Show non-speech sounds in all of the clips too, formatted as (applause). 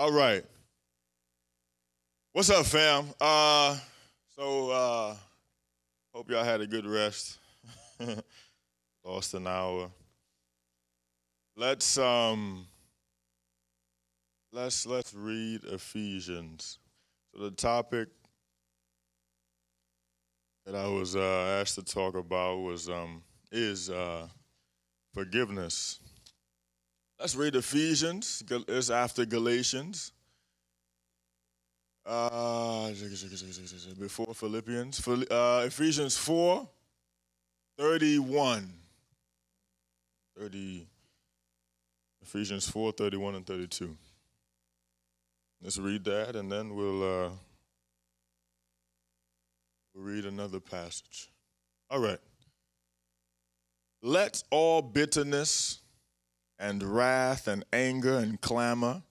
All right. What's up, fam? Uh, so uh, hope y'all had a good rest. (laughs) Lost an hour. Let's um let's let's read Ephesians. So the topic that I was uh, asked to talk about was um is uh, forgiveness. Let's read Ephesians. It's after Galatians. Uh, before Philippians. Uh, Ephesians 4 31. 30, Ephesians 4 31 and 32. Let's read that and then we'll, uh, we'll read another passage. All right. Let all bitterness and wrath and anger and clamor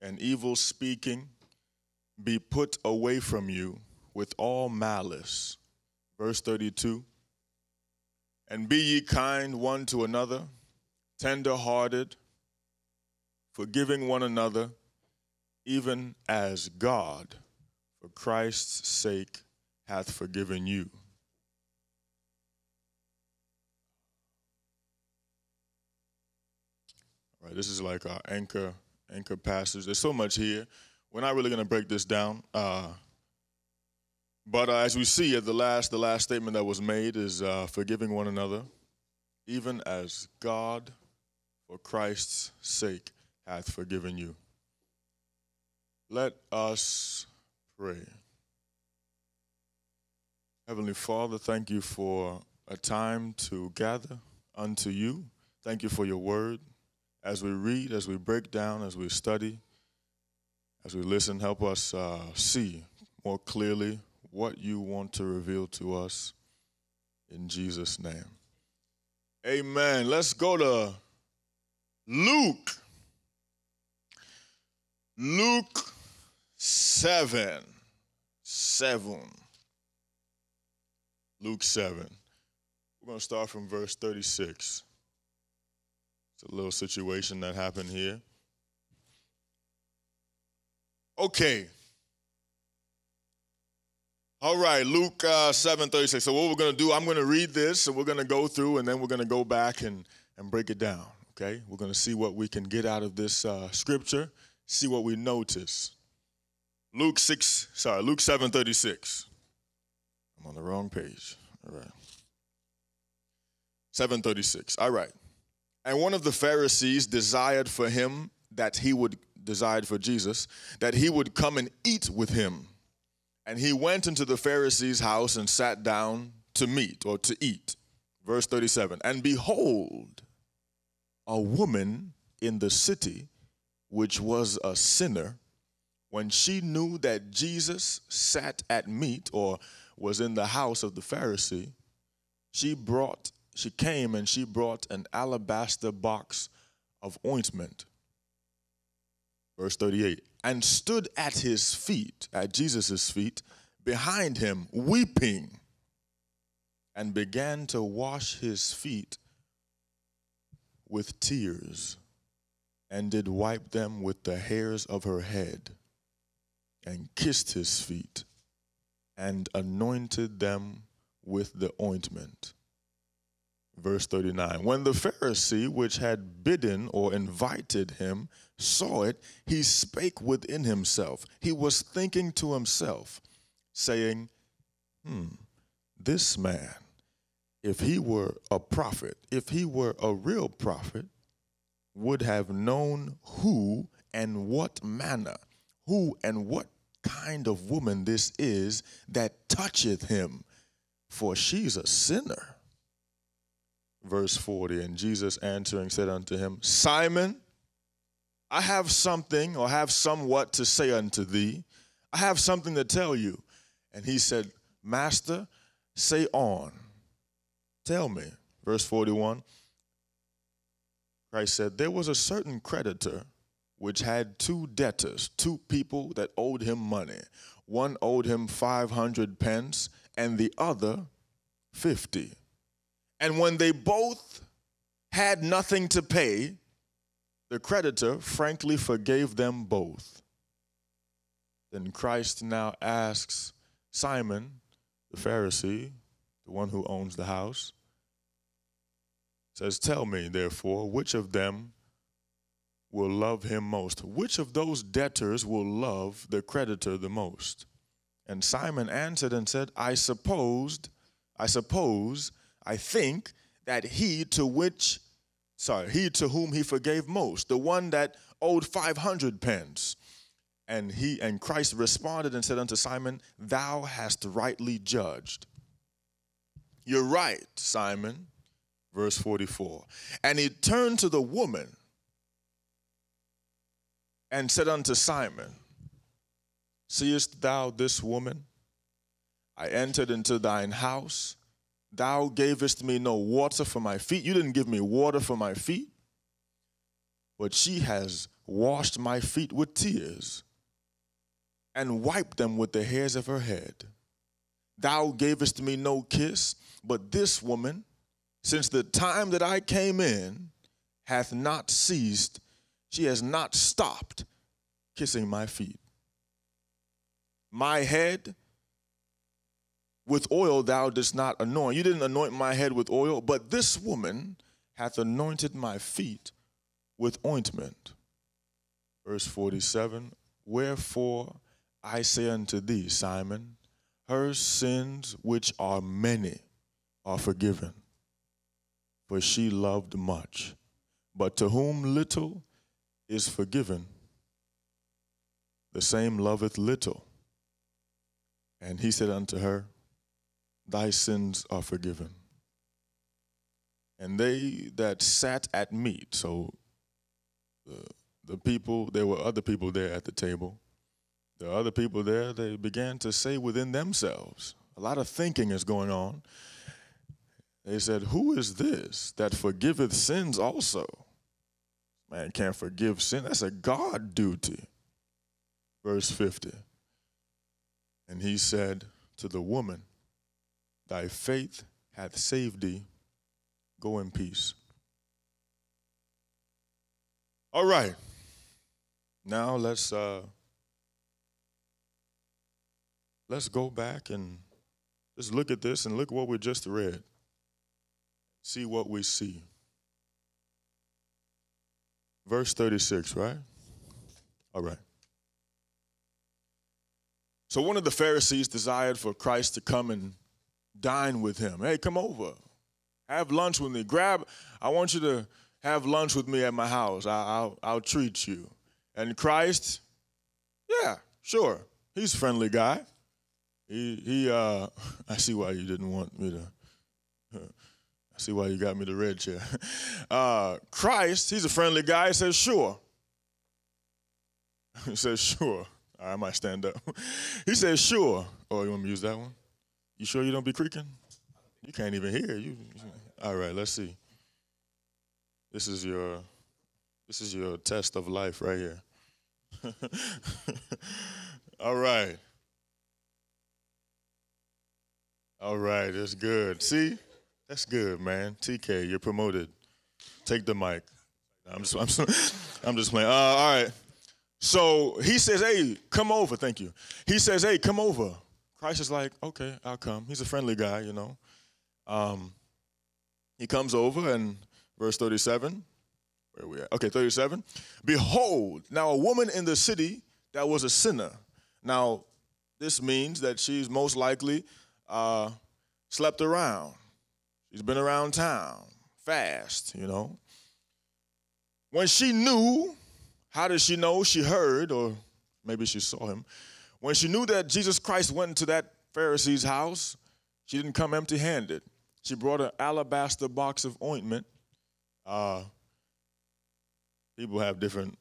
and evil speaking be put away from you with all malice. Verse 32 And be ye kind one to another, tender hearted, forgiving one another, even as God, for Christ's sake, hath forgiven you. Right. This is like our anchor anchor passage. There's so much here. We're not really going to break this down. Uh, but uh, as we see at the last, the last statement that was made is uh, forgiving one another, even as God, for Christ's sake, hath forgiven you. Let us pray. Heavenly Father, thank you for a time to gather unto you. Thank you for your word as we read, as we break down, as we study, as we listen, help us uh, see more clearly what you want to reveal to us in Jesus' name. Amen. Let's go to Luke. Luke 7. 7. Luke 7. We're going to start from verse 36. It's a little situation that happened here. Okay. All right, Luke uh, 7.36. So what we're going to do, I'm going to read this, and we're going to go through, and then we're going to go back and, and break it down, okay? We're going to see what we can get out of this uh, scripture, see what we notice. Luke 6, sorry, Luke 7.36. I'm on the wrong page. All right. 7.36. All right. And one of the Pharisees desired for him that he would, desired for Jesus, that he would come and eat with him. And he went into the Pharisee's house and sat down to meat or to eat. Verse 37 And behold, a woman in the city, which was a sinner, when she knew that Jesus sat at meat or was in the house of the Pharisee, she brought she came and she brought an alabaster box of ointment. Verse 38 and stood at his feet, at Jesus' feet, behind him, weeping, and began to wash his feet with tears, and did wipe them with the hairs of her head, and kissed his feet, and anointed them with the ointment. Verse 39 When the Pharisee which had bidden or invited him saw it, he spake within himself. He was thinking to himself, saying, Hmm, this man, if he were a prophet, if he were a real prophet, would have known who and what manner, who and what kind of woman this is that toucheth him, for she's a sinner verse 40. And Jesus answering said unto him, Simon, I have something or have somewhat to say unto thee. I have something to tell you. And he said, Master, say on. Tell me. Verse 41. Christ said, There was a certain creditor which had two debtors, two people that owed him money. One owed him 500 pence and the other 50. And when they both had nothing to pay, the creditor frankly forgave them both. Then Christ now asks Simon, the Pharisee, the one who owns the house, says, Tell me, therefore, which of them will love him most? Which of those debtors will love the creditor the most? And Simon answered and said, I supposed, I suppose I think that he to which, sorry, he to whom he forgave most, the one that owed 500 pence. And he and Christ responded and said unto Simon, Thou hast rightly judged. You're right, Simon. Verse 44. And he turned to the woman and said unto Simon, Seest thou this woman? I entered into thine house Thou gavest me no water for my feet. You didn't give me water for my feet, but she has washed my feet with tears and wiped them with the hairs of her head. Thou gavest me no kiss, but this woman, since the time that I came in, hath not ceased, she has not stopped kissing my feet. My head with oil thou didst not anoint. You didn't anoint my head with oil, but this woman hath anointed my feet with ointment. Verse 47 Wherefore I say unto thee, Simon, her sins which are many are forgiven, for she loved much. But to whom little is forgiven, the same loveth little. And he said unto her, thy sins are forgiven. And they that sat at meat, so the, the people, there were other people there at the table. The other people there, they began to say within themselves, a lot of thinking is going on. They said, Who is this that forgiveth sins also? Man can't forgive sin. That's a God duty. Verse 50. And he said to the woman, Thy faith hath saved thee. Go in peace. All right. Now let's uh, let's go back and just look at this and look what we just read. See what we see. Verse 36, right? All right. So one of the Pharisees desired for Christ to come and dine with him. Hey, come over. Have lunch with me. Grab, I want you to have lunch with me at my house. I, will I'll treat you. And Christ, yeah, sure. He's a friendly guy. He, he uh, (laughs) I see why you didn't want me to. (laughs) I see why you got me the red chair. (laughs) Uh, Christ, he's a friendly guy. He says, sure. He says, sure. I might stand up. He says, sure. Oh, you want me to use that one? You sure you don't be creaking? You can't even hear. You, all right, let's see. This is your this is your test of life right here. (laughs) all right. All right, that's good. See? That's good, man. TK, you're promoted. Take the mic. I'm just (laughs) I'm just, I'm just playing. Uh, all right. So he says, "Hey, come over." Thank you. He says, "Hey, come over." Christ is like, okay, I'll come. He's a friendly guy, you know. Um, he comes over and verse 37, where we at? Okay, 37. Behold, now a woman in the city that was a sinner. Now, this means that she's most likely uh, slept around. She's been around town, fast, you know. When she knew, how did she know? She heard, or maybe she saw him. When she knew that Jesus Christ went into that Pharisee's house, she didn't come empty handed. She brought an alabaster box of ointment. Uh, people have different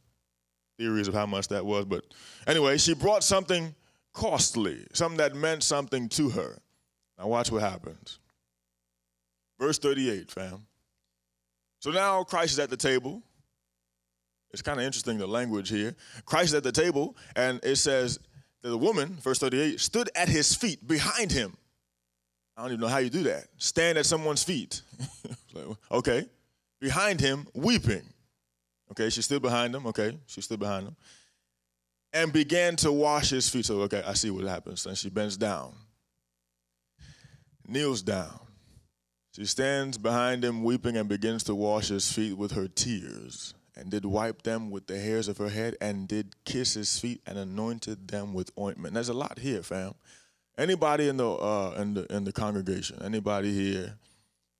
theories of how much that was, but anyway, she brought something costly, something that meant something to her. Now, watch what happens. Verse 38, fam. So now Christ is at the table. It's kind of interesting the language here. Christ is at the table, and it says, the woman, verse 38, stood at his feet behind him. I don't even know how you do that. Stand at someone's feet. (laughs) okay. Behind him, weeping. Okay, she stood behind him. Okay, she stood behind him. And began to wash his feet. So, okay, I see what happens. And she bends down, kneels down. She stands behind him, weeping, and begins to wash his feet with her tears and did wipe them with the hairs of her head, and did kiss his feet, and anointed them with ointment. There's a lot here, fam. Anybody in the uh, in the in the congregation, anybody here,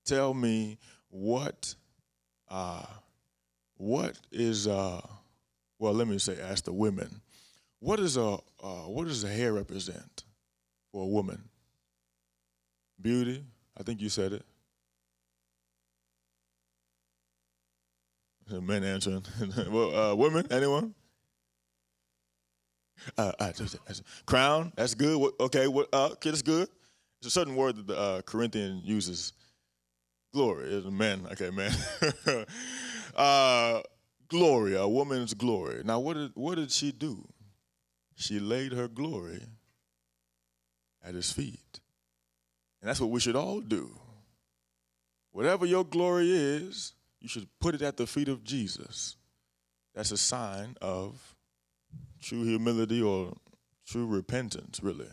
tell me what uh, what is uh, well? Let me say, ask the women. What is a uh, what does the hair represent for a woman? Beauty. I think you said it. Men answering. (laughs) well, uh, women, anyone? Uh, uh, crown, that's good. What, okay, what, uh, okay, that's good. It's a certain word that the uh, Corinthian uses. Glory is man. Okay, man. (laughs) uh, glory, a woman's glory. Now, what did what did she do? She laid her glory at his feet, and that's what we should all do. Whatever your glory is, you should put it at the feet of Jesus. That's a sign of true humility or true repentance, really.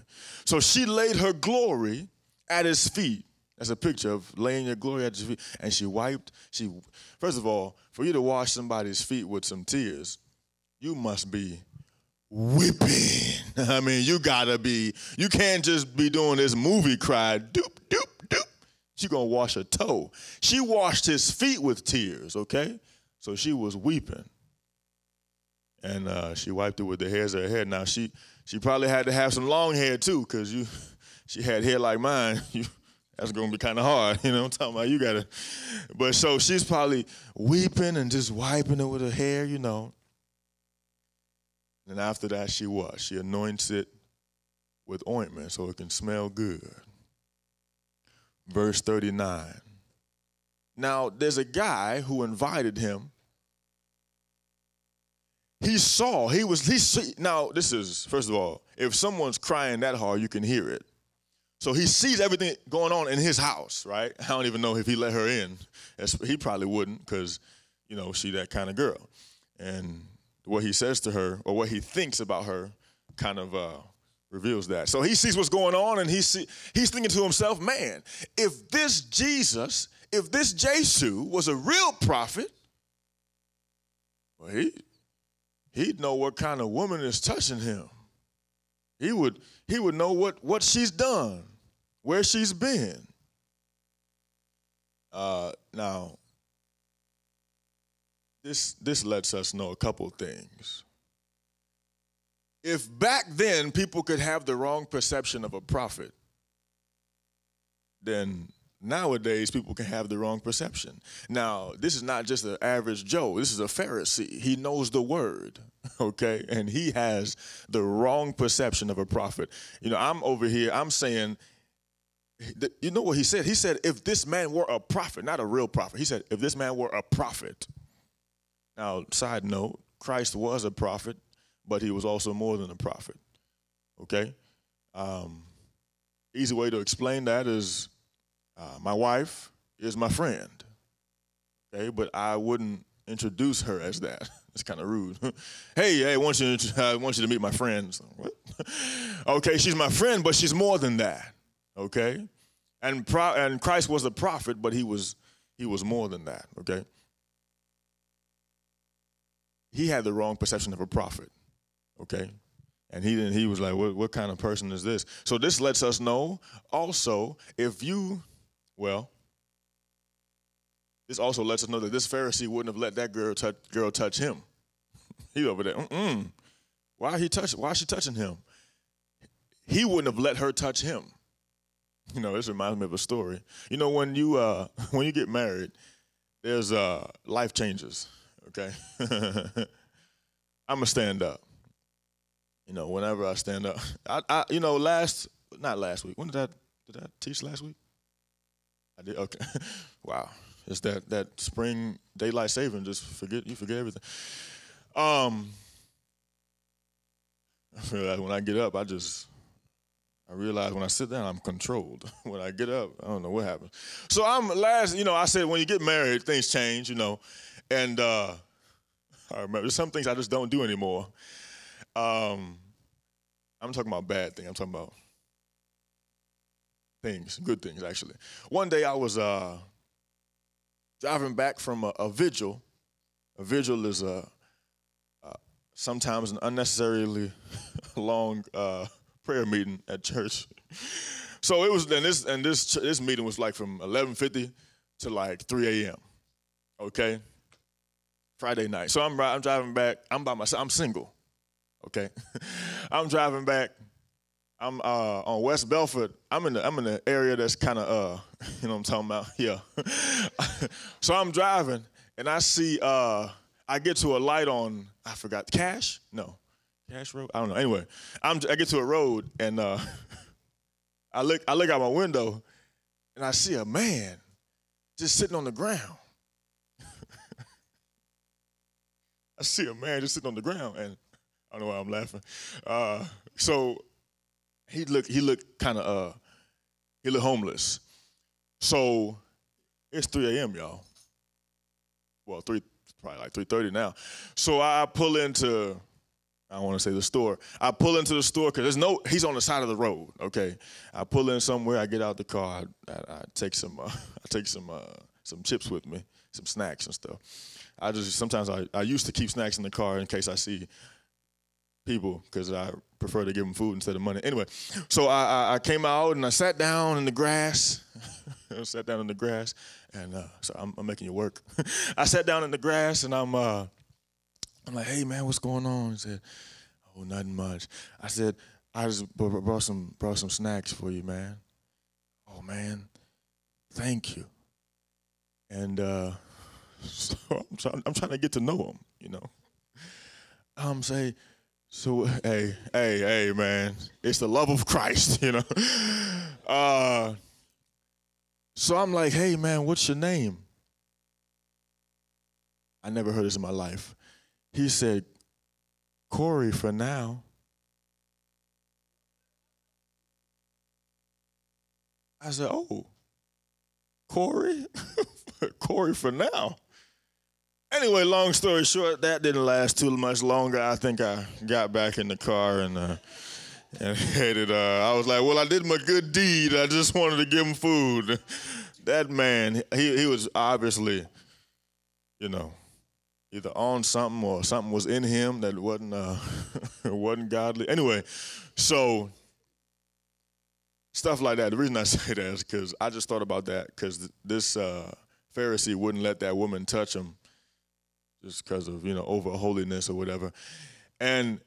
So she laid her glory at his feet. That's a picture of laying your glory at his feet. And she wiped. She first of all, for you to wash somebody's feet with some tears, you must be whipping. (laughs) I mean, you gotta be. You can't just be doing this movie cry, doop doop she gonna wash her toe. She washed his feet with tears, okay? So she was weeping. And uh, she wiped it with the hairs of her head. Now she she probably had to have some long hair too, because you (laughs) she had hair like mine. (laughs) You, that's gonna be kind of hard, (laughs) you know. I'm talking about you gotta, but so she's probably weeping and just wiping it with her hair, you know. And after that, she what? She anoints it with ointment so it can smell good verse 39. Now, there's a guy who invited him. He saw, he was, he see, now this is, first of all, if someone's crying that hard, you can hear it. So he sees everything going on in his house, right? I don't even know if he let her in. He probably wouldn't because, you know, she that kind of girl. And what he says to her or what he thinks about her kind of uh, reveals that. So he sees what's going on and he see, he's thinking to himself, man, if this Jesus, if this Jesu was a real prophet, well, he, he'd know what kind of woman is touching him. He would, he would know what, what she's done, where she's been. Uh, now, this, this lets us know a couple things. If back then people could have the wrong perception of a prophet, then nowadays people can have the wrong perception. Now, this is not just an average Joe, this is a Pharisee. He knows the word, (laughs) okay? And he has the wrong perception of a prophet. You know, I'm over here, I'm saying, you know what he said? He said, if this man were a prophet, not a real prophet, he said, if this man were a prophet. Now, side note, Christ was a prophet but he was also more than a prophet. Okay? Um, easy way to explain that is uh, my wife is my friend. Okay? But I wouldn't introduce her as that. (laughs) It's kind of rude. (laughs) hey, hey, I want you to, I want you to meet my friend. (laughs) what? okay, she's my friend, but she's more than that. Okay? And, pro- and Christ was a prophet, but he was, he was more than that. Okay? He had the wrong perception of a prophet. Okay. And he didn't, he was like, what, what kind of person is this? So this lets us know also if you, well, this also lets us know that this Pharisee wouldn't have let that girl touch, girl touch him. (laughs) he over there, mm-mm. Why he touch, why is she touching him? He wouldn't have let her touch him. You know, this reminds me of a story. You know, when you uh, (laughs) when you get married, there's uh, life changes. Okay, (laughs) I'm gonna stand up you know, whenever I stand up, (laughs) I, I you know, last not last week. When did I did I teach last week? I did. Okay. (laughs) wow. It's that that spring daylight saving. Just forget you forget everything. Um. I when I get up, I just I realize when I sit down, I'm controlled. (laughs) when I get up, I don't know what happens. So I'm last. You know, I said when you get married, things change. You know, and uh, I remember some things I just don't do anymore. Um, I'm talking about bad things. I'm talking about things, good things actually. One day I was uh, driving back from a, a, vigil. A vigil is a, uh, sometimes an unnecessarily (laughs) long uh, prayer meeting at church. so it was, and this and this this meeting was like from 11:50 to like 3 a.m. Okay, Friday night. So I'm I'm driving back. I'm by myself. I'm single okay? (laughs) I'm driving back. I'm uh, on West Belford. I'm in the I'm in the area that's kind of uh, (laughs) you know what I'm talking about. (laughs) Yeah. so I'm driving and I see uh, I get to a light on I forgot Cash? No. Cash Road? I don't know. Anyway, I'm I get to a road and uh, I look I look out my window and I see a man just sitting on the ground. I see a man just sitting on the ground and I don't know why I'm laughing. Uh, so he looked he looked kind of uh he looked homeless. So it's 3 a.m. y'all. Well, three probably like 3:30 now. So I pull into I want to say the store. I pull into the store because there's no he's on the side of the road. Okay, I pull in somewhere. I get out the car. I, I, I take some (laughs) uh, I take some uh, some chips with me, some snacks and stuff. I just sometimes I, I used to keep snacks in the car in case I see people because I prefer to give them food instead of money. Anyway, so I, I came out and I sat down in the grass. I (laughs) sat down in the grass, and uh, so I'm, I'm, making you work. (laughs) I sat down in the grass, and I'm uh, I'm like, hey man, what's going on? He said, oh, nothing much. I said, I just brought some brought some snacks for you, man. Oh man, thank you. And uh, (laughs) so I'm, trying, I'm trying to get to know him, you know. I'm um, say so hey, hey, hey, man, it's the love of Christ, (laughs) you know. Uh, so I'm like, hey, man, what's your name? I never heard this in my life. He said, Corey, for now. I said, oh, Corey, (laughs) Corey, for now anyway, long story short, that didn't last too much longer. I think I got back in the car and uh, and (laughs) headed. Uh, I was like, well, I did my good deed. I just wanted to give him food. That man, he he was obviously, you know, either on something or something was in him that wasn't uh, (laughs) wasn't godly. Anyway, so stuff like that. The reason I (laughs) say that is because I just thought about that because th- this uh, Pharisee wouldn't let that woman touch him just because of you know over holiness or whatever. And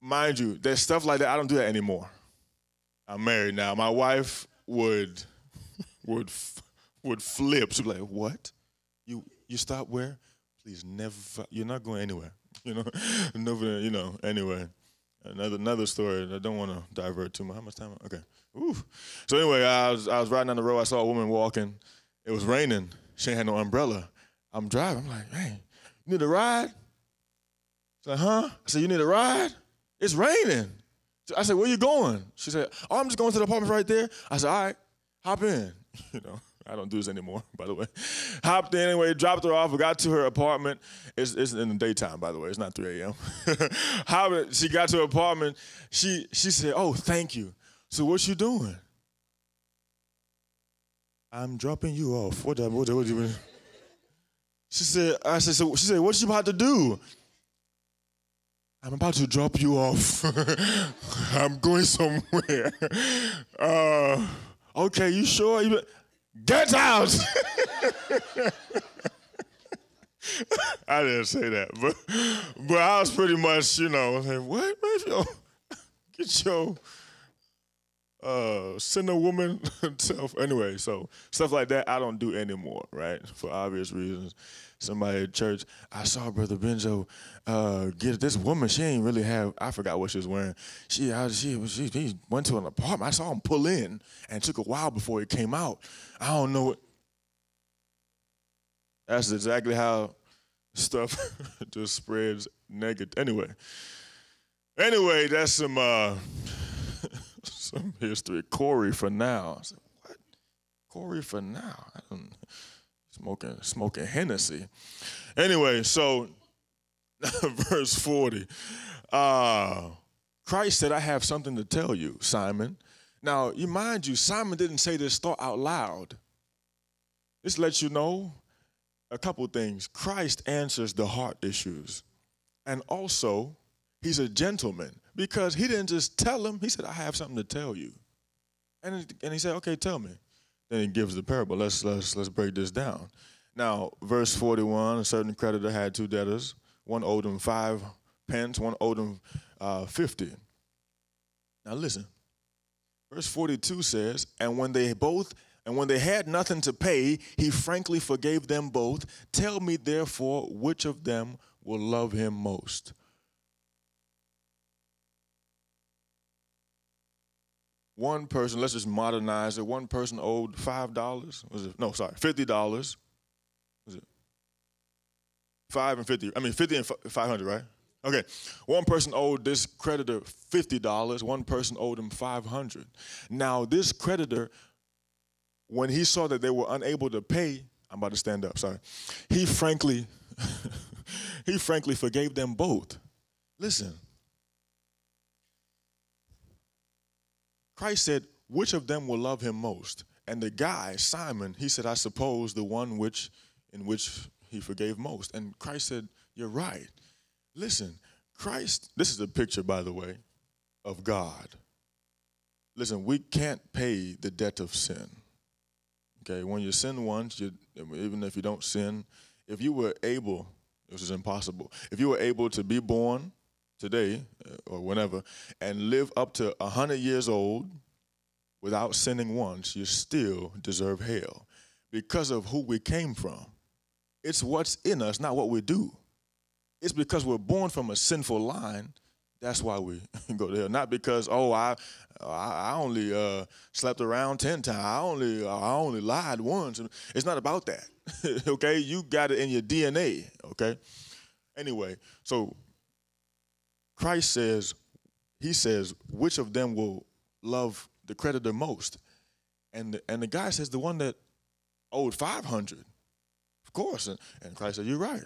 mind you, there's stuff like that. I don't do that anymore. I'm married now. My wife would (laughs) would would flip. She'd be like, "What? You you stop where? Please never. You're not going anywhere. (laughs) You know, never. You know, anywhere." Another another story. I don't want to divert too much. How much time? Okay. Ooh. So anyway, I was I was riding down the road. I saw a woman walking. It was raining. She had no umbrella. I'm driving. I'm like, hey, you need a ride? She's like, huh? I said, you need a ride? It's raining. I said, where you going? She said, oh, I'm just going to the apartment right there. I said, all right, hop in. (laughs) You know, I don't do this anymore, (laughs) by the way. Hopped in anyway, dropped her off. We got to her apartment. It's, it's in the daytime, by the way. It's not 3 a.m. (laughs) she got to her apartment. She, she said, oh, thank you. So what you doing? I'm dropping you off. What, what, what, what, what, what, what, what, what she said, I said, so she said, what you about to do? I'm about to drop you off. (laughs) I'm going somewhere. (laughs) Uh, okay, you sure? You Get out! (laughs) I didn't say that, but but I was pretty much, you know, like, what? Get your uh, send a woman to, (laughs) anyway. So stuff like that, I don't do anymore, right? For obvious reasons. Somebody at church, I saw Brother Benjo uh, get this woman. She ain't really have. I forgot what she was wearing. She I, she she he went to an apartment. I saw him pull in, and took a while before he came out. I don't know. What, that's exactly how stuff (laughs) just spreads negative. Anyway, anyway, that's some. Uh, some history. Corey for now. I said, what? Corey for now? I don't, smoking, smoking Hennessy. Anyway, so (laughs) verse 40. Uh, Christ said, I have something to tell you, Simon. Now, you mind you, Simon didn't say this thought out loud. This lets you know a couple things. Christ answers the heart issues. And also, he's a gentleman because he didn't just tell him. He said, I have something to tell you. And, and he said, okay, tell me. Then he gives the parable. Let's, let's, let's break this down. Now, verse 41, a certain creditor had two debtors. One owed him five pence, one owed him uh, 50. Now listen. Verse 42 says, and when they both and when they had nothing to pay, he frankly forgave them both. Tell me therefore which of them will love him most. one person, let's just modernize it, one person owed $5, was it? No, sorry, $50. Was it? Five and 50, I mean 50 and 500, right? Okay, one person owed this creditor $50, one person owed him 500. Now this creditor, when he saw that they were unable to pay, I'm about to stand up, sorry. He frankly, (laughs) he frankly forgave them both. Listen, Christ said, Which of them will love him most? And the guy, Simon, he said, I suppose the one which in which he forgave most. And Christ said, You're right. Listen, Christ, this is a picture, by the way, of God. Listen, we can't pay the debt of sin. Okay, when you sin once, you, even if you don't sin, if you were able, this is impossible, if you were able to be born, today uh, or whenever and live up to 100 years old without sinning once, you still deserve hell because of who we came from. It's what's in us, not what we do. It's because we're born from a sinful line. That's why we (laughs) go there, Not because oh I I only uh, slept around ten times. I only I only lied once. It's not about that. (laughs) okay, you got it in your DNA. Okay. Anyway, so Christ says, He says, which of them will love the creditor most? And the, and the guy says, the one that owed 500. Of course. And, and Christ said, you're right.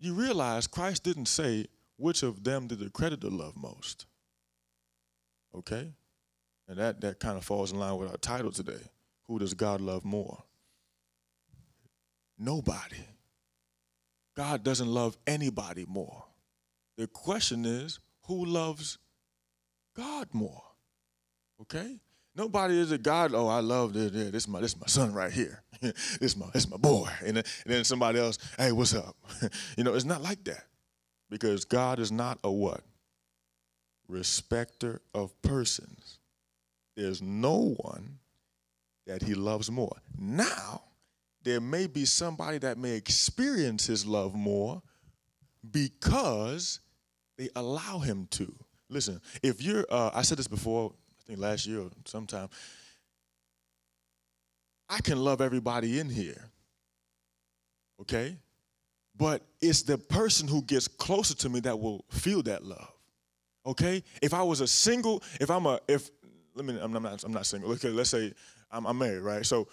You realize Christ didn't say, which of them did the creditor love most? Okay? And that, that kind of falls in line with our title today. Who does God love more? Nobody. God doesn't love anybody more. The question is who loves God more? Okay? Nobody is a God. Oh, I love this. This my this my son right here. (laughs) this my this my boy. And then, and then somebody else. Hey, what's up? (laughs) you know, it's not like that because God is not a what respecter of persons. There's no one that He loves more. Now, there may be somebody that may experience His love more because they allow him to. Listen, if you're, uh, I said this before, I think last year or sometime, I can love everybody in here, okay? But it's the person who gets closer to me that will feel that love, okay? If I was a single, if I'm a, if, let me, I'm not, I'm not single, okay, let's say I'm, I'm married, right? So,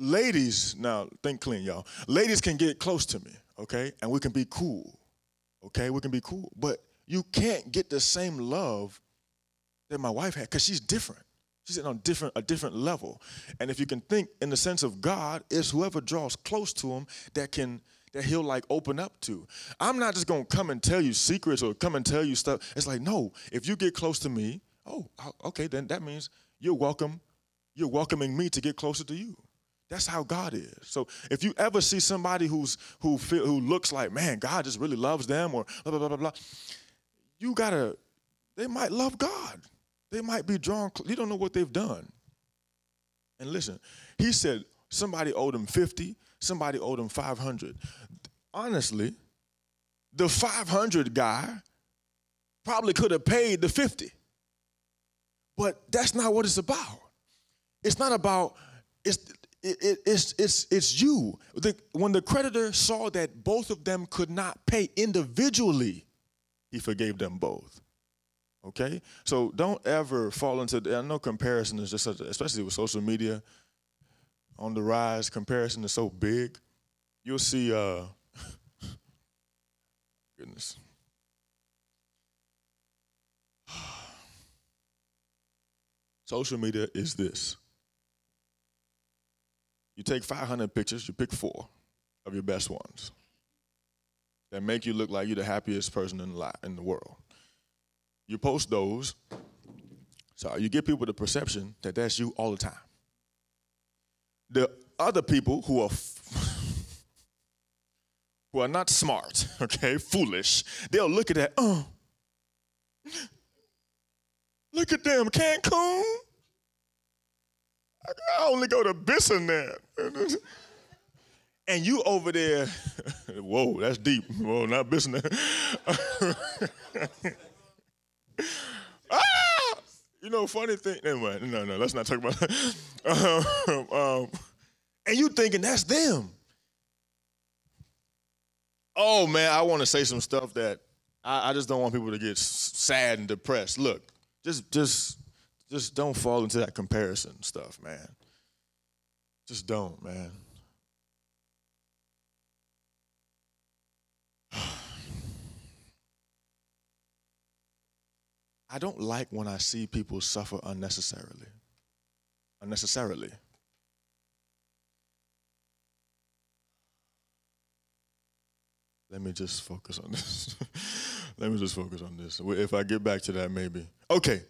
ladies, now think clean, y'all. Ladies can get close to me, okay? And we can be cool Okay, we can be cool. But you can't get the same love that my wife had because she's different. She's on different a different level. And if you can think in the sense of God, it's whoever draws close to him that can that he'll like open up to. I'm not just gonna come and tell you secrets or come and tell you stuff. It's like, no, if you get close to me, oh, okay, then that means you're welcome. You're welcoming me to get closer to you. That's how God is. So if you ever see somebody who's who feel, who looks like, man, God just really loves them or blah blah blah blah blah, you gotta, they might love God. They might be drawn, you don't know what they've done. And listen, he said somebody owed him 50, somebody owed him 500. Honestly, the 500 guy probably could have paid the 50. But that's not what it's about. It's not about it's it, it, it's, it's, it's you. The, when the creditor saw that both of them could not pay individually, he forgave them both. Okay? So don't ever fall into, I know comparison is just such, especially with social media on the rise, comparison is so big. You'll see, uh, (laughs) goodness. (sighs) social media is this you take 500 pictures, you pick four of your best ones that make you look like you're the happiest person in, li- in the world. You post those, so you give people the perception that that's you all the time. The other people who are f- (laughs) who are not smart, (laughs) okay, foolish, they'll look at that. Oh, look at them, Cancun. I only go to Bissonnette. and you over there, (laughs) whoa, that's deep. Whoa, not Bissonnette. (laughs) ah! You know, funny thing. Anyway, no, no, let's not talk about that. (laughs) um, and you thinking that's them. Oh, man, I want to say some stuff that I, I just don't want people to get sad and depressed. Look, just, just, just don't fall into that comparison stuff, man. Just don't, man. (sighs) I don't like when I see people suffer unnecessarily. Unnecessarily. Let me just focus on this. (laughs) Let me just focus on this. If I get back to that, maybe. Okay.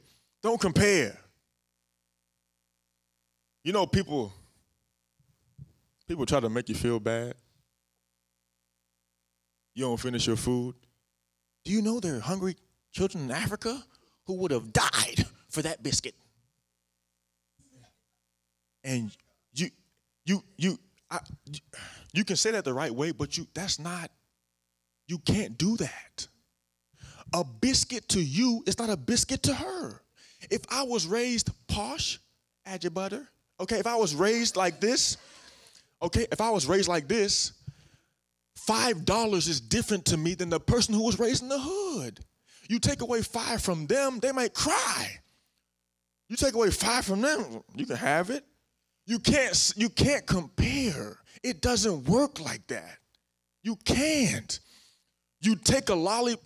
Don't compare. You know, people people try to make you feel bad. You don't finish your food. Do you know there are hungry children in Africa who would have died for that biscuit? And you you you I, you can say that the right way, but you that's not you can't do that. A biscuit to you is not a biscuit to her. If I was raised posh, add your butter, okay, if I was raised like this, okay, if I was raised like this, $5 is different to me than the person who was raised in the hood. You take away five from them, they might cry. You take away five from them, you can have it. You can't you can't compare. It doesn't work like that. You can't. You take a lollipop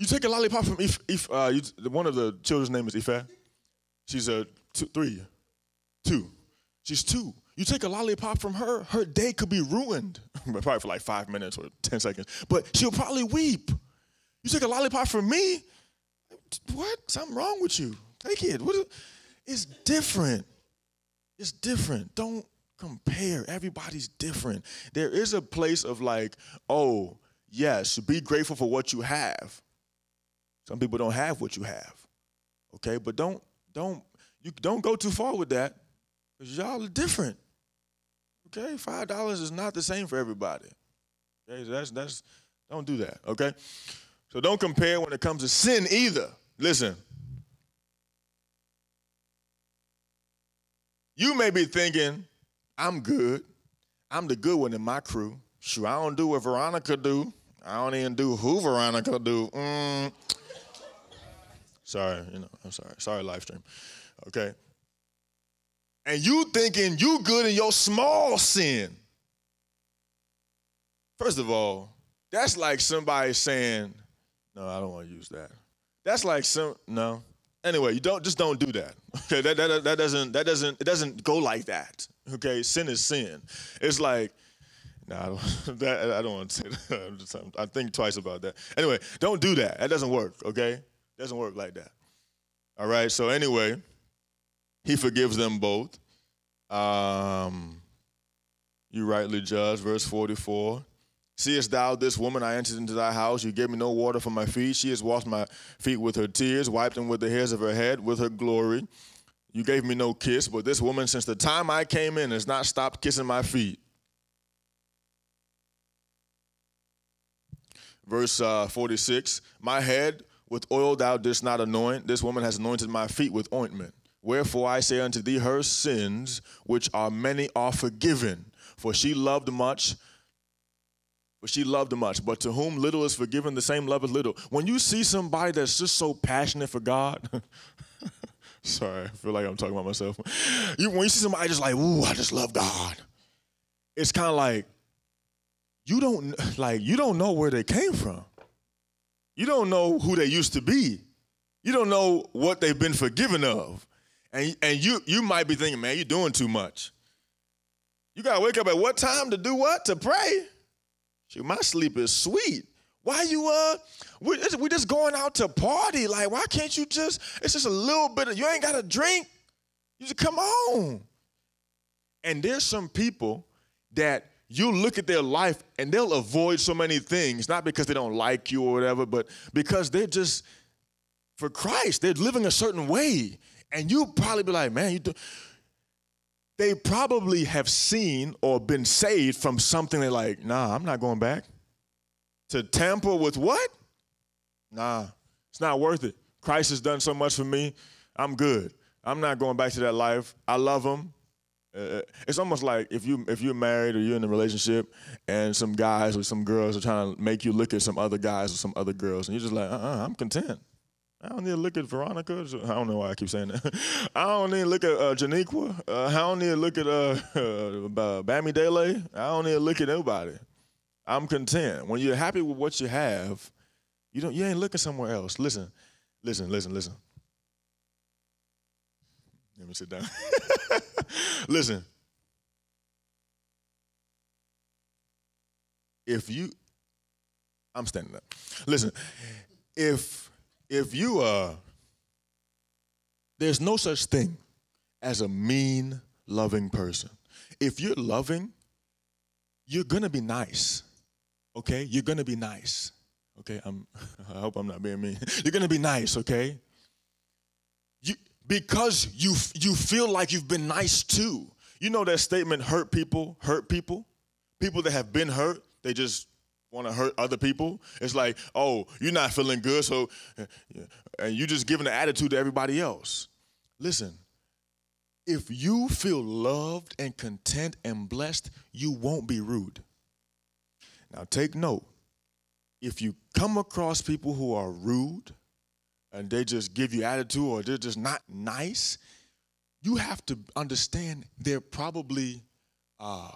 you take a lollipop from if, if uh, you, one of the children's name is Ife. She's a two, three, two. She's two. You take a lollipop from her, her day could be ruined, (laughs) probably for like five minutes or ten seconds. But she'll probably weep. You take a lollipop from me, what? Something wrong with you? Take it. it's different. It's different. Don't compare. Everybody's different. There is a place of like, oh, yes, be grateful for what you have. Some people don't have what you have. Okay, but don't don't you don't go too far with that because y'all are different. Okay, five dollars is not the same for everybody. Okay, so that's that's don't do that. Okay, so don't compare when it comes to sin either. Listen, you may be thinking, I'm good, I'm the good one in my crew. Sure, I don't do what Veronica do. I don't even do who Veronica do. Mm. Sorry, you know, I'm sorry. Sorry, live stream. Okay. And you thinking you good in your small sin. First of all, that's like somebody saying, no, I don't want to use that. That's like some no. Anyway, you don't just don't do that. (laughs) Okay, that, that that doesn't that doesn't it doesn't go like that. Okay, sin is sin. It's like no, nah, I don't, (laughs) that, I don't want to say that. (laughs) Just, i think twice about that. Anyway, don't do that. That doesn't work. Okay, doesn't work like that. All right. So anyway, he forgives them both. Um, you rightly judge. Verse 44. Seest thou this woman? I entered into thy house. You gave me no water for my feet. She has washed my feet with her tears, wiped them with the hairs of her head, with her glory. You gave me no kiss, but this woman, since the time I came in, has not stopped kissing my feet. Verse uh, 46 My head with oil thou didst not anoint, this woman has anointed my feet with ointment. Wherefore I say unto thee, her sins, which are many, are forgiven. For she loved much, but she loved much. But to whom little is forgiven, the same love is little. When you see somebody that's just so passionate for God, (laughs) sorry, I feel like I'm talking about myself. You, when you see somebody just like, ooh, I just love God, it's kind of like you don't like you don't know where they came from you don't know who they used to be. You don't know what they've been forgiven of. And, and you, you might be thinking, man, you're doing too much. You got to wake up at what time to do what? To pray. Shoot, my sleep is sweet. Why you, uh, we're just, we just going out to party. Like, why can't you just, it's just a little bit of, you ain't got a drink. You just come on. And there's some people that you look at their life and they'll avoid so many things, not because they don't like you or whatever, but because they're just for Christ. They're living a certain way. And you probably be like, man, you do. They probably have seen or been saved from something they're like, nah, I'm not going back. To tamper with what? Nah, it's not worth it. Christ has done so much for me. I'm good. I'm not going back to that life. I love him. Uh, it's almost like if you if you're married or you're in a relationship and some guys or some girls are trying to make you look at some other guys or some other girls and you're just like, uh, uh I'm content. I don't need to look at Veronica. I don't know why I keep saying that. (laughs) I don't need to look at uh, Janiqua. Uh, I don't need to look at uh, (laughs) uh, Bammy Dele. I don't need to look at nobody. I'm content. When you're happy with what you have, you don't you ain't looking somewhere else. Listen, listen, listen, listen. Let me sit down. (laughs) Listen. If you I'm standing up. Listen, if if you are there's no such thing as a mean loving person. If you're loving, you're going to be nice. Okay? You're going to be nice. Okay? I'm (laughs) I hope I'm not being mean. (laughs) You're going to be nice, okay? You because you you feel like you've been nice too. You know that statement hurt people, hurt people. People that have been hurt, they just want to hurt other people. It's like, "Oh, you're not feeling good, so and you just giving an attitude to everybody else." Listen, if you feel loved and content and blessed, you won't be rude. Now take note. If you come across people who are rude, and they just give you attitude or they're just not nice, you have to understand they're probably uh,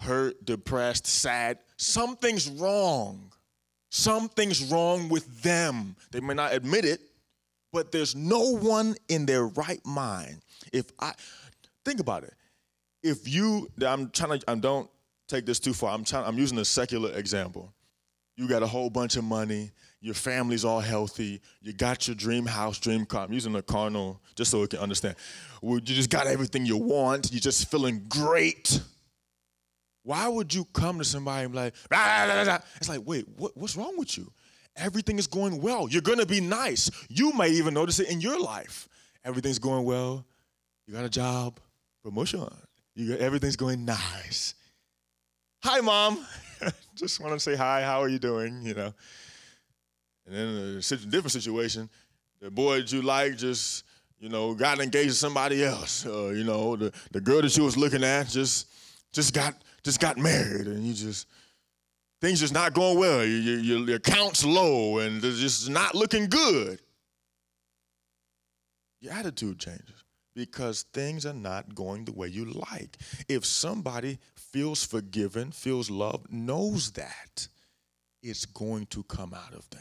hurt, depressed, sad. Something's wrong. Something's wrong with them. They may not admit it, but there's no one in their right mind. If I think about it, if you, I'm trying to, I don't take this too far. I'm trying, I'm using a secular example. You got a whole bunch of money, your family's all healthy, you got your dream house, dream car. I'm using the carnal just so we can understand. you just got everything you want, you're just feeling great. Why would you come to somebody and be like, blah, blah, blah, it's like, wait, what, what's wrong with you? Everything is going well. You're gonna be nice. You might even notice it in your life. Everything's going well. You got a job, promotion. You got, everything's going nice. Hi, mom. (laughs) just want to say hi. How are you doing? You know. And then in a different situation, the boy that you like just, you know, got engaged to somebody else. Uh, you know, the, the girl that you was looking at just just got just got married, and you just things just not going well. Your your account's low, and it's just not looking good. Your attitude changes because things are not going the way you like. If somebody feels forgiven, feels loved, knows that, it's going to come out of them.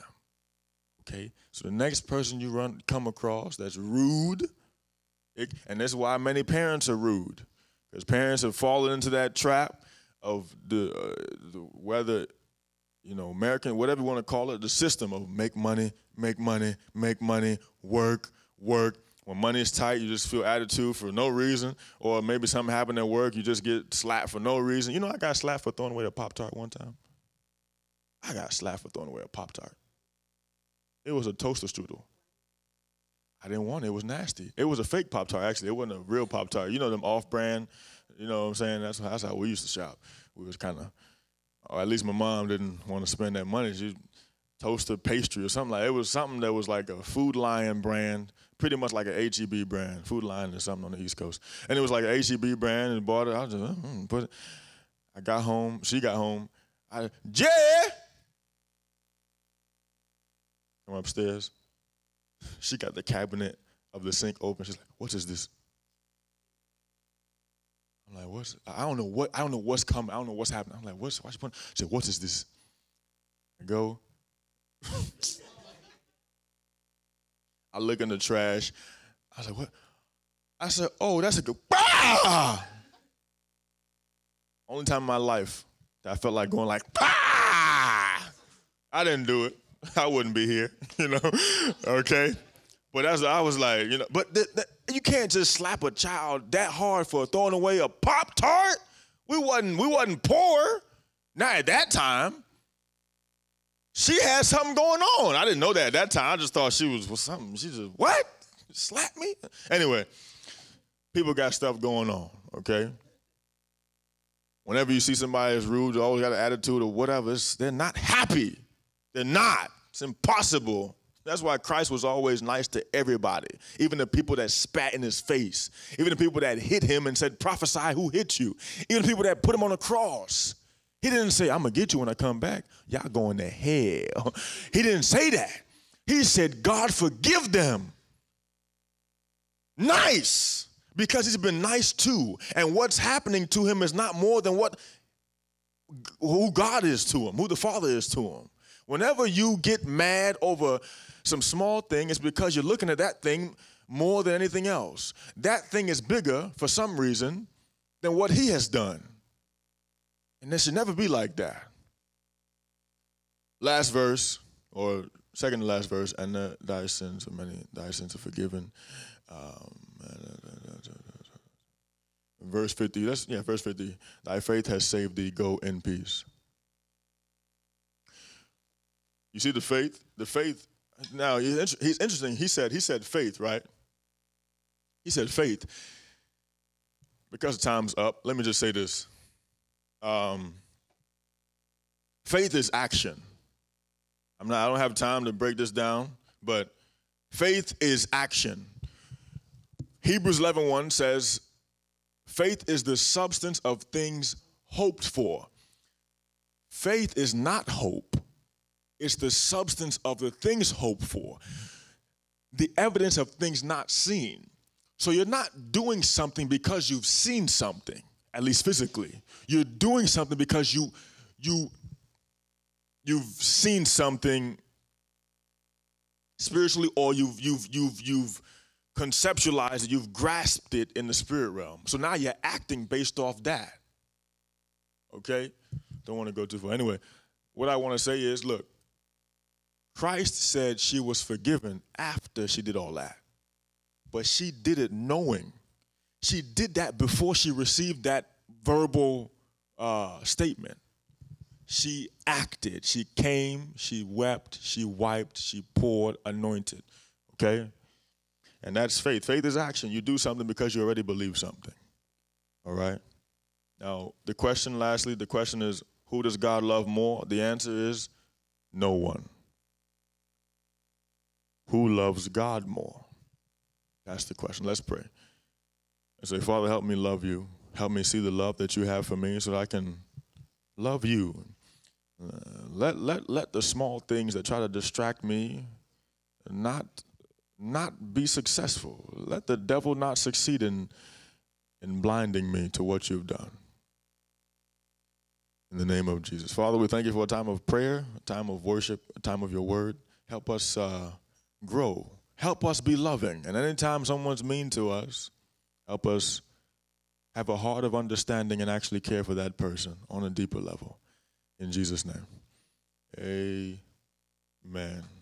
Okay, so the next person you run come across that's rude, it, and that's why many parents are rude, because parents have fallen into that trap of the, uh, the whether you know American whatever you want to call it, the system of make money, make money, make money, work, work. When money is tight, you just feel attitude for no reason, or maybe something happened at work, you just get slapped for no reason. You know, I got slapped for throwing away a pop tart one time. I got slapped for throwing away a pop tart. It was a toaster strudel. I didn't want it. It was nasty. It was a fake Pop Tart, actually. It wasn't a real Pop Tart. You know them off brand, you know what I'm saying? That's, that's how we used to shop. We was kind of, or at least my mom didn't want to spend that money. She toasted pastry or something like It was something that was like a Food Lion brand, pretty much like an HEB brand, Food Lion or something on the East Coast. And it was like an HEB brand and bought it. I just, mm, mm, put it. I got home. She got home. I, Jay. Yeah! upstairs. She got the cabinet of the sink open. She's like, "What is this?" I'm like, "What's? I don't know what. I don't know what's coming. I don't know what's happening." I'm like, "What's? What's your She said, "What is this?" I go. (laughs) I look in the trash. I was like, "What?" I said, "Oh, that's a good." (laughs) Only time in my life that I felt like going like, "Ah!" I didn't do it. (laughs) I wouldn't be here, (laughs) you know. okay, but that's I was like, you know, but th- th- you can't just slap a child that hard for throwing away a pop tart. We wasn't we wasn't poor, not at that time. She had something going on. I didn't know that at that time. I just thought she was with something. She just what slap me anyway. People got stuff going on. Okay. Whenever you see somebody that's rude, always got an attitude or whatever, they're not happy. They're not. It's impossible. That's why Christ was always nice to everybody, even the people that spat in his face, even the people that hit him and said, Prophesy who hit you, even the people that put him on a cross. He didn't say, I'm going to get you when I come back. Y'all going to hell. (laughs) He didn't say that. He said, God forgive them. Nice, because he's been nice too. And what's happening to him is not more than what who God is to him, who the Father is to him. Whenever you get mad over some small thing, it's because you're looking at that thing more than anything else. That thing is bigger for some reason than what he has done. And it should never be like that. Last verse, or second to last verse, and thy sins are many, thy sins are forgiven. Um, verse 50, that's, yeah, verse 50. Thy faith has saved thee, go in peace. You see the faith? The faith. Now he's interesting. He said he said faith, right? He said faith. Because time's up, let me just say this. Um, faith is action. I'm not. I don't have time to break this down, but faith is action. Hebrews 1 says, "Faith is the substance of things hoped for." Faith is not hope. It's the substance of the things hoped for, the evidence of things not seen. So you're not doing something because you've seen something, at least physically. You're doing something because you you you've seen something spiritually or you've you've you've you've conceptualized it, you've grasped it in the spirit realm. So now you're acting based off that. Okay? Don't want to go too far. Anyway, what I want to say is look, Christ said she was forgiven after she did all that. But she did it knowing. She did that before she received that verbal uh, statement. She acted. She came, she wept, she wiped, she poured, anointed. Okay? And that's faith. Faith is action. You do something because you already believe something. All right? Now, the question, lastly, the question is who does God love more? The answer is no one. Who loves God more? That's the question. Let's pray. And say, Father, help me love you. Help me see the love that you have for me so that I can love you. Uh, let, let, let the small things that try to distract me not, not be successful. Let the devil not succeed in, in blinding me to what you've done. In the name of Jesus. Father, we thank you for a time of prayer, a time of worship, a time of your word. Help us. Uh, grow. Help us be loving. And anytime someone's mean to us, help us have a heart of understanding and actually care for that person on a deeper level. In Jesus' name. Amen.